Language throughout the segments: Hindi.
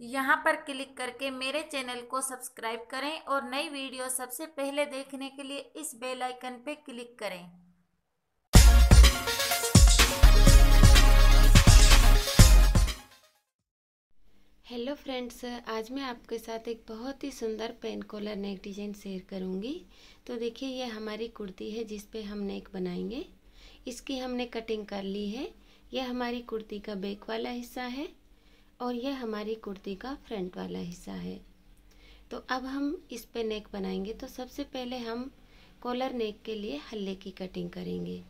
यहाँ पर क्लिक करके मेरे चैनल को सब्सक्राइब करें और नई वीडियो सबसे पहले देखने के लिए इस बेल आइकन पर क्लिक करें हेलो फ्रेंड्स आज मैं आपके साथ एक बहुत ही सुंदर pen collar neck design share करूँगी तो देखिए ये हमारी कुर्ती है जिस पे हम नेक बनाएंगे इसकी हमने कटिंग कर ली है यह हमारी कुर्ती का बैक वाला हिस्सा है और यह हमारी कुर्ती का फ्रंट वाला हिस्सा है तो अब हम इस पे नेक बनाएंगे तो सबसे पहले हम कॉलर नेक के लिए हल्ले की कटिंग करेंगे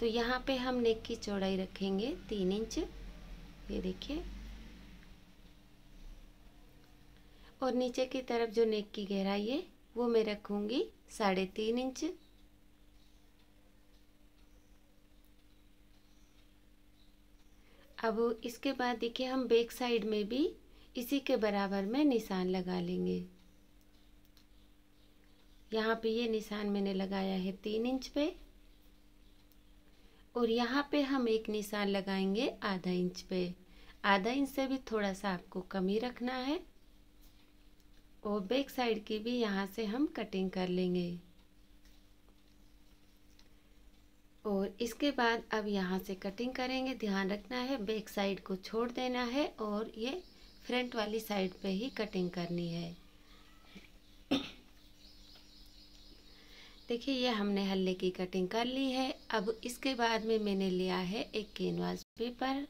तो यहाँ पे हम नेक की चौड़ाई रखेंगे तीन इंच ये देखिए और नीचे की तरफ जो नेक की गहराई है वो मैं रखूँगी साढ़े तीन इंच अब इसके बाद देखिए हम बैक साइड में भी इसी के बराबर में निशान लगा लेंगे यहाँ पे ये निशान मैंने लगाया है तीन इंच पे और यहाँ पे हम एक निशान लगाएंगे आधा इंच पे आधा इंच से भी थोड़ा सा आपको कमी रखना है और बैक साइड की भी यहाँ से हम कटिंग कर लेंगे और इसके बाद अब यहाँ से कटिंग करेंगे ध्यान रखना है बैक साइड को छोड़ देना है और ये फ्रंट वाली साइड पे ही कटिंग करनी है देखिए ये हमने हल्ले की कटिंग कर ली है अब इसके बाद में मैंने लिया है एक कैनवास पेपर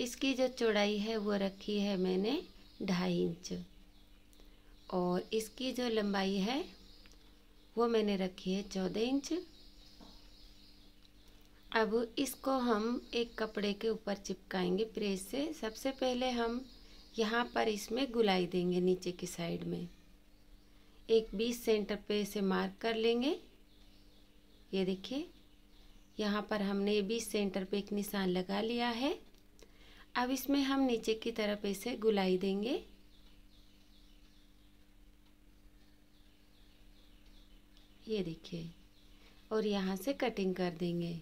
इसकी जो चौड़ाई है वो रखी है मैंने ढाई इंच और इसकी जो लंबाई है वो मैंने रखी है चौदह इंच अब इसको हम एक कपड़े के ऊपर चिपकाएंगे प्रेस से सबसे पहले हम यहाँ पर इसमें गुलाई देंगे नीचे की साइड में एक बीस सेंटर पे इसे मार्क कर लेंगे ये देखिए यहाँ पर हमने बीस सेंटर पे एक निशान लगा लिया है अब इसमें हम नीचे की तरफ इसे गुलाई देंगे ये देखिए और यहाँ से कटिंग कर देंगे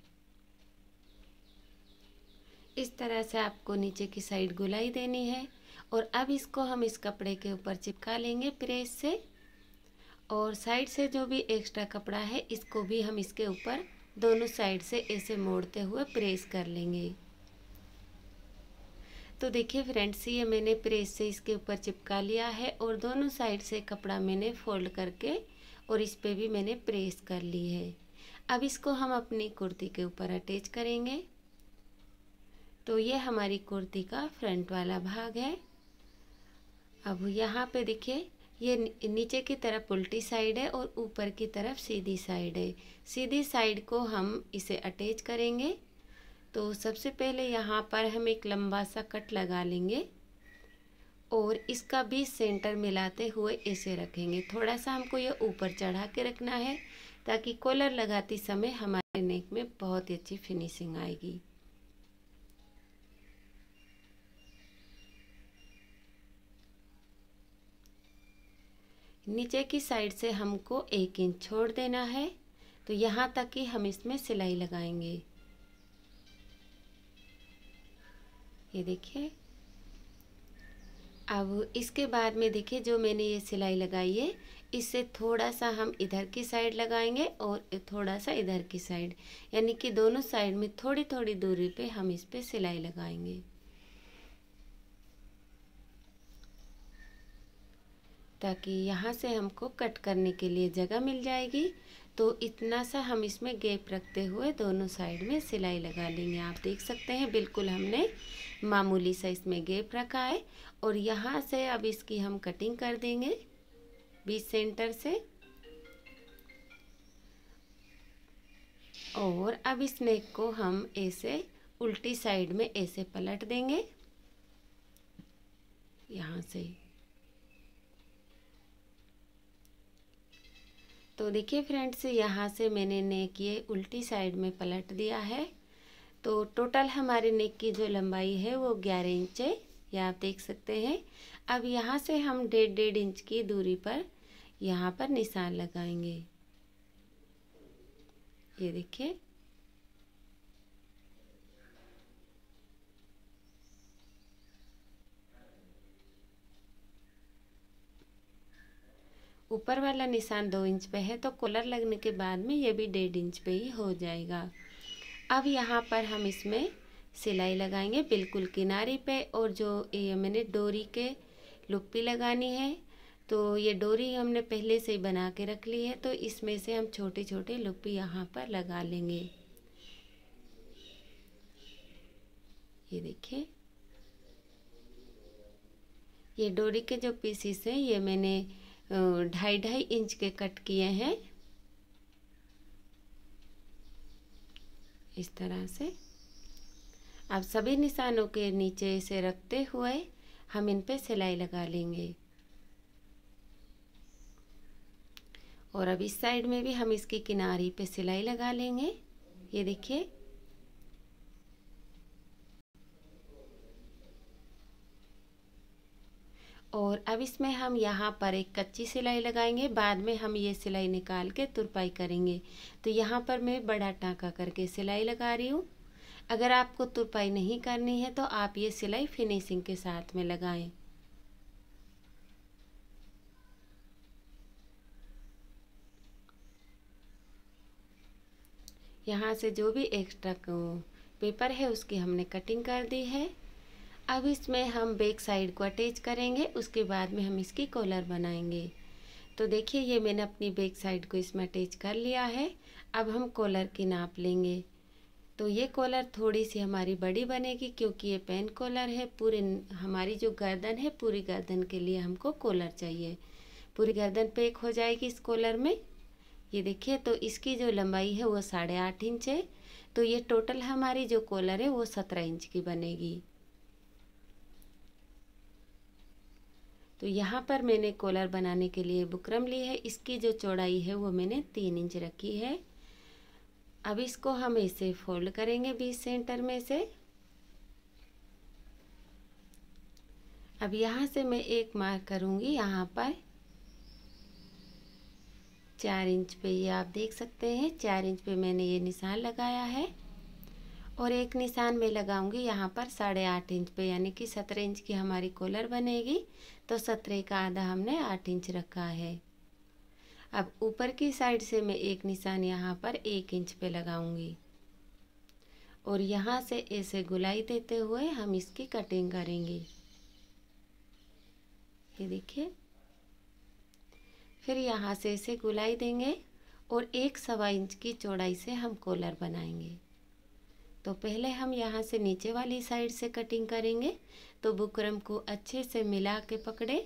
इस तरह से आपको नीचे की साइड गुलाई देनी है और अब इसको हम इस कपड़े के ऊपर चिपका लेंगे प्रेस से और साइड से जो भी एक्स्ट्रा कपड़ा है इसको भी हम इसके ऊपर दोनों साइड से ऐसे मोड़ते हुए प्रेस कर लेंगे तो देखिए फ्रेंड्स ये मैंने प्रेस से इसके ऊपर चिपका लिया है और दोनों साइड से कपड़ा मैंने फोल्ड करके और इस पर भी मैंने प्रेस कर ली है अब इसको हम अपनी कुर्ती के ऊपर अटैच करेंगे तो ये हमारी कुर्ती का फ्रंट वाला भाग है अब यहाँ पे देखिए ये नीचे की तरफ उल्टी साइड है और ऊपर की तरफ सीधी साइड है सीधी साइड को हम इसे अटैच करेंगे तो सबसे पहले यहाँ पर हम एक लंबा सा कट लगा लेंगे और इसका भी सेंटर मिलाते हुए इसे रखेंगे थोड़ा सा हमको ये ऊपर चढ़ा के रखना है ताकि कॉलर लगाते समय हमारे नेक में बहुत ही अच्छी फिनिशिंग आएगी नीचे की साइड से हमको एक इंच छोड़ देना है तो यहाँ तक ही हम इसमें सिलाई लगाएंगे ये देखिए अब इसके बाद में देखिए जो मैंने ये सिलाई लगाई है इससे थोड़ा सा हम इधर की साइड लगाएंगे और थोड़ा सा इधर की साइड यानी कि दोनों साइड में थोड़ी थोड़ी दूरी पे हम इस पर सिलाई लगाएंगे ताकि यहाँ से हमको कट करने के लिए जगह मिल जाएगी तो इतना सा हम इसमें गैप रखते हुए दोनों साइड में सिलाई लगा लेंगे आप देख सकते हैं बिल्कुल हमने मामूली सा इसमें गैप रखा है और यहाँ से अब इसकी हम कटिंग कर देंगे बीच सेंटर से और अब इस नेक को हम ऐसे उल्टी साइड में ऐसे पलट देंगे यहाँ से तो देखिए फ्रेंड्स यहाँ से मैंने नेक ये उल्टी साइड में पलट दिया है तो टोटल हमारे नेक की जो लंबाई है वो ग्यारह इंच है ये आप देख सकते हैं अब यहाँ से हम डेढ़ डेढ़ इंच की दूरी पर यहाँ पर निशान लगाएंगे ये देखिए ऊपर वाला निशान दो इंच पे है तो कॉलर लगने के बाद में ये भी डेढ़ इंच पे ही हो जाएगा अब यहाँ पर हम इसमें सिलाई लगाएंगे बिल्कुल किनारे पे और जो ये मैंने डोरी के लुप्पी लगानी है तो ये डोरी हमने पहले से ही बना के रख ली है तो इसमें से हम छोटे छोटे लुप्पी यहाँ पर लगा लेंगे ये देखिए ये डोरी के जो पीसीस हैं ये मैंने ढाई ढाई इंच के कट किए हैं इस तरह से अब सभी निशानों के नीचे से रखते हुए हम इन पे सिलाई लगा लेंगे और अब इस साइड में भी हम इसकी किनारी पे सिलाई लगा लेंगे ये देखिए और अब इसमें हम यहाँ पर एक कच्ची सिलाई लगाएंगे बाद में हम ये सिलाई निकाल के तुरपाई करेंगे तो यहाँ पर मैं बड़ा टाँका करके सिलाई लगा रही हूँ अगर आपको तुरपाई नहीं करनी है तो आप ये सिलाई फिनिशिंग के साथ में लगाएं यहाँ से जो भी एक्स्ट्रा पेपर है उसकी हमने कटिंग कर दी है अब इसमें हम बैक साइड को अटैच करेंगे उसके बाद में हम इसकी कॉलर बनाएंगे तो देखिए ये मैंने अपनी बैक साइड को इसमें अटैच कर लिया है अब हम कॉलर की नाप लेंगे तो ये कॉलर थोड़ी सी हमारी बड़ी बनेगी क्योंकि ये पेन कॉलर है पूरे हमारी जो गर्दन है पूरी गर्दन के लिए हमको कॉलर चाहिए पूरी गर्दन पैक हो जाएगी इस कॉलर में ये देखिए तो इसकी जो लंबाई है वो साढ़े आठ इंच है तो ये टोटल हमारी जो कॉलर है वो सत्रह इंच की बनेगी तो यहाँ पर मैंने कॉलर बनाने के लिए बुकरम ली है इसकी जो चौड़ाई है वो मैंने तीन इंच रखी है अब इसको हम ऐसे फोल्ड करेंगे बीस सेंटर में से अब यहाँ से मैं एक मार्क करूँगी यहाँ पर चार इंच पे ये आप देख सकते हैं चार इंच पे मैंने ये निशान लगाया है और एक निशान में लगाऊंगी यहाँ पर साढ़े आठ इंच पे यानी कि सत्रह इंच की हमारी कॉलर बनेगी तो सत्रह का आधा हमने आठ इंच रखा है अब ऊपर की साइड से मैं एक निशान यहाँ पर एक इंच पे लगाऊंगी और यहाँ से ऐसे गुलाई देते हुए हम इसकी कटिंग करेंगे ये देखिए फिर यहाँ से इसे गुलाई देंगे और एक सवा इंच की चौड़ाई से हम कॉलर बनाएंगे तो पहले हम यहाँ से नीचे वाली साइड से कटिंग करेंगे तो बुकरम को अच्छे से मिला के पकड़े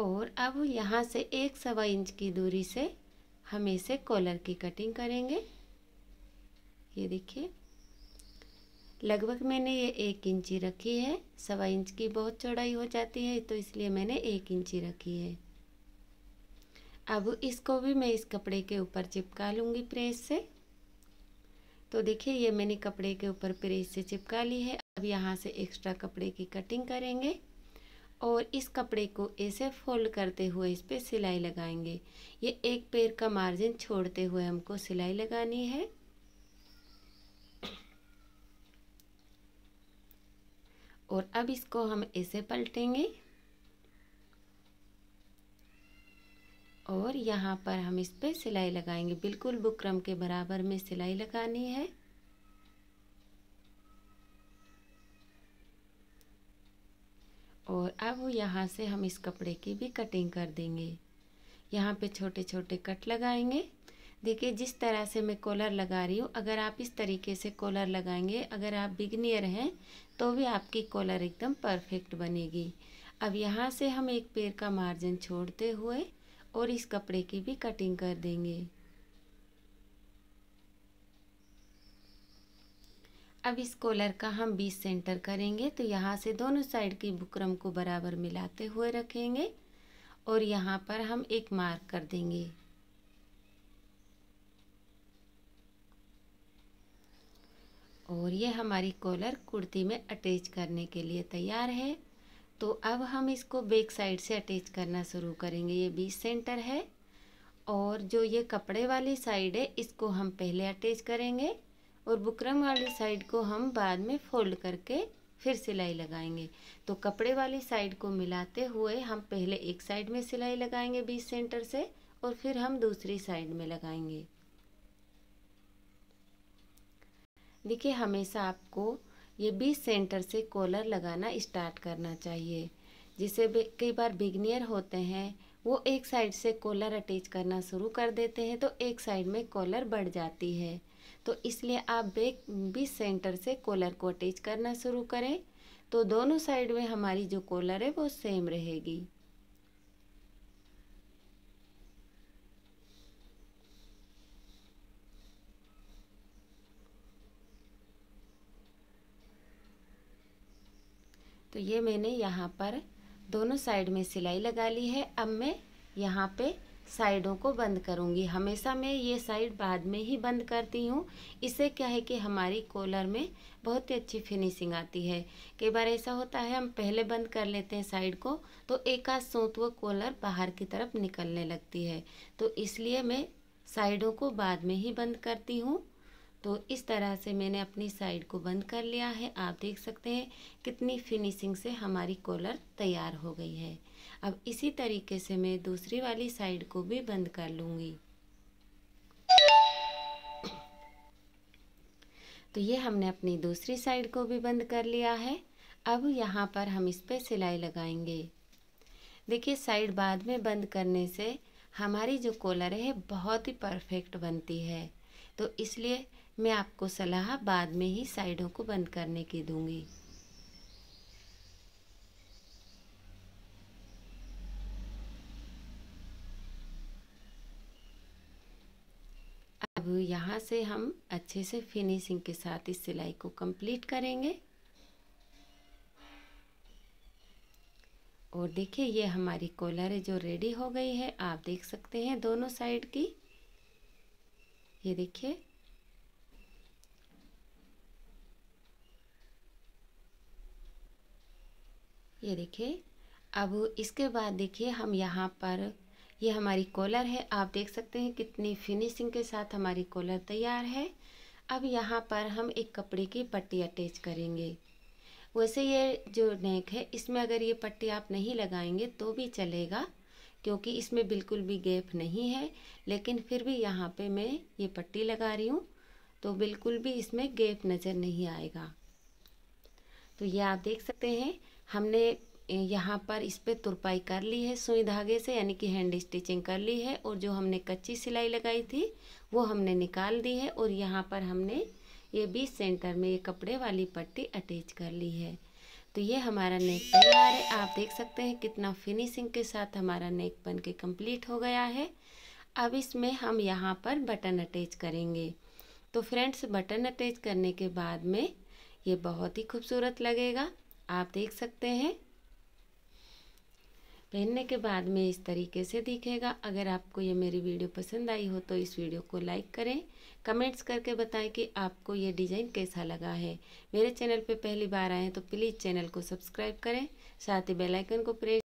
और अब यहाँ से एक सवा इंच की दूरी से हम इसे कॉलर की कटिंग करेंगे ये देखिए लगभग मैंने ये एक इंची रखी है सवा इंच की बहुत चौड़ाई हो जाती है तो इसलिए मैंने एक इंची रखी है अब इसको भी मैं इस कपड़े के ऊपर चिपका लूँगी प्रेस से तो देखिए ये मैंने कपड़े के ऊपर प्रेस से चिपका ली है अब यहाँ से एक्स्ट्रा कपड़े की कटिंग करेंगे और इस कपड़े को ऐसे फोल्ड करते हुए इस पर सिलाई लगाएंगे ये एक पैर का मार्जिन छोड़ते हुए हमको सिलाई लगानी है और अब इसको हम ऐसे पलटेंगे और यहाँ पर हम इस पर सिलाई लगाएंगे बिल्कुल बुकरम के बराबर में सिलाई लगानी है और अब यहाँ से हम इस कपड़े की भी कटिंग कर देंगे यहाँ पे छोटे छोटे कट लगाएंगे देखिए जिस तरह से मैं कॉलर लगा रही हूँ अगर आप इस तरीके से कॉलर लगाएंगे अगर आप बिगनियर हैं तो भी आपकी कॉलर एकदम परफेक्ट बनेगी अब यहाँ से हम एक पैर का मार्जिन छोड़ते हुए और इस कपड़े की भी कटिंग कर देंगे अब इस कॉलर का हम बीस सेंटर करेंगे तो यहाँ से दोनों साइड की बुकरम को बराबर मिलाते हुए रखेंगे और यहाँ पर हम एक मार्क कर देंगे और ये हमारी कॉलर कुर्ती में अटैच करने के लिए तैयार है तो अब हम इसको बैक साइड से अटैच करना शुरू करेंगे ये बीच सेंटर है और जो ये कपड़े वाली साइड है इसको हम पहले अटैच करेंगे और बुकरम वाली साइड को हम बाद में फोल्ड करके फिर सिलाई लगाएंगे तो कपड़े वाली साइड को मिलाते हुए हम पहले एक साइड में सिलाई लगाएंगे बीच सेंटर से और फिर हम दूसरी साइड में लगाएंगे देखिए हमेशा आपको ये बीस सेंटर से कॉलर लगाना स्टार्ट करना चाहिए जिसे कई बार बिगनियर होते हैं वो एक साइड से कॉलर अटैच करना शुरू कर देते हैं तो एक साइड में कॉलर बढ़ जाती है तो इसलिए आप बेक बीस सेंटर से कॉलर को अटैच करना शुरू करें तो दोनों साइड में हमारी जो कॉलर है वो सेम रहेगी तो ये मैंने यहाँ पर दोनों साइड में सिलाई लगा ली है अब मैं यहाँ पे साइडों को बंद करूँगी हमेशा मैं ये साइड बाद में ही बंद करती हूँ इससे क्या है कि हमारी कॉलर में बहुत ही अच्छी फिनिशिंग आती है कई बार ऐसा होता है हम पहले बंद कर लेते हैं साइड को तो एक आध सूत व कॉलर बाहर की तरफ निकलने लगती है तो इसलिए मैं साइडों को बाद में ही बंद करती हूँ तो इस तरह से मैंने अपनी साइड को बंद कर लिया है आप देख सकते हैं कितनी फिनिशिंग से हमारी कॉलर तैयार हो गई है अब इसी तरीके से मैं दूसरी वाली साइड को भी बंद कर लूँगी तो ये हमने अपनी दूसरी साइड को भी बंद कर लिया है अब यहाँ पर हम इस पर सिलाई लगाएंगे देखिए साइड बाद में बंद करने से हमारी जो कॉलर है बहुत ही परफेक्ट बनती है तो इसलिए मैं आपको सलाह बाद में ही साइडों को बंद करने की दूंगी अब यहाँ से हम अच्छे से फिनिशिंग के साथ इस सिलाई को कंप्लीट करेंगे और देखिए ये हमारी कॉलर है जो रेडी हो गई है आप देख सकते हैं दोनों साइड की ये देखिए ये देखिए अब इसके बाद देखिए हम यहाँ पर ये हमारी कॉलर है आप देख सकते हैं कितनी फिनिशिंग के साथ हमारी कॉलर तैयार है अब यहाँ पर हम एक कपड़े की पट्टी अटैच करेंगे वैसे ये जो नेक है इसमें अगर ये पट्टी आप नहीं लगाएंगे तो भी चलेगा क्योंकि इसमें बिल्कुल भी गैप नहीं है लेकिन फिर भी यहाँ पे मैं ये पट्टी लगा रही हूँ तो बिल्कुल भी इसमें गैप नज़र नहीं आएगा तो ये आप देख सकते हैं हमने यहाँ पर इस पर तुरपाई कर ली है सुई धागे से यानी कि हैंड स्टिचिंग कर ली है और जो हमने कच्ची सिलाई लगाई थी वो हमने निकाल दी है और यहाँ पर हमने ये बीच सेंटर में ये कपड़े वाली पट्टी अटैच कर ली है तो ये हमारा नेक तैयार है आप देख सकते हैं कितना फिनिशिंग के साथ हमारा नेक बन के कम्प्लीट हो गया है अब इसमें हम यहाँ पर बटन अटैच करेंगे तो फ्रेंड्स बटन अटैच करने के बाद में ये बहुत ही खूबसूरत लगेगा आप देख सकते हैं पहनने के बाद में इस तरीके से दिखेगा अगर आपको ये मेरी वीडियो पसंद आई हो तो इस वीडियो को लाइक करें कमेंट्स करके बताएं कि आपको ये डिज़ाइन कैसा लगा है मेरे चैनल पे पहली बार आए हैं तो प्लीज़ चैनल को सब्सक्राइब करें साथ ही बेल आइकन को प्रेस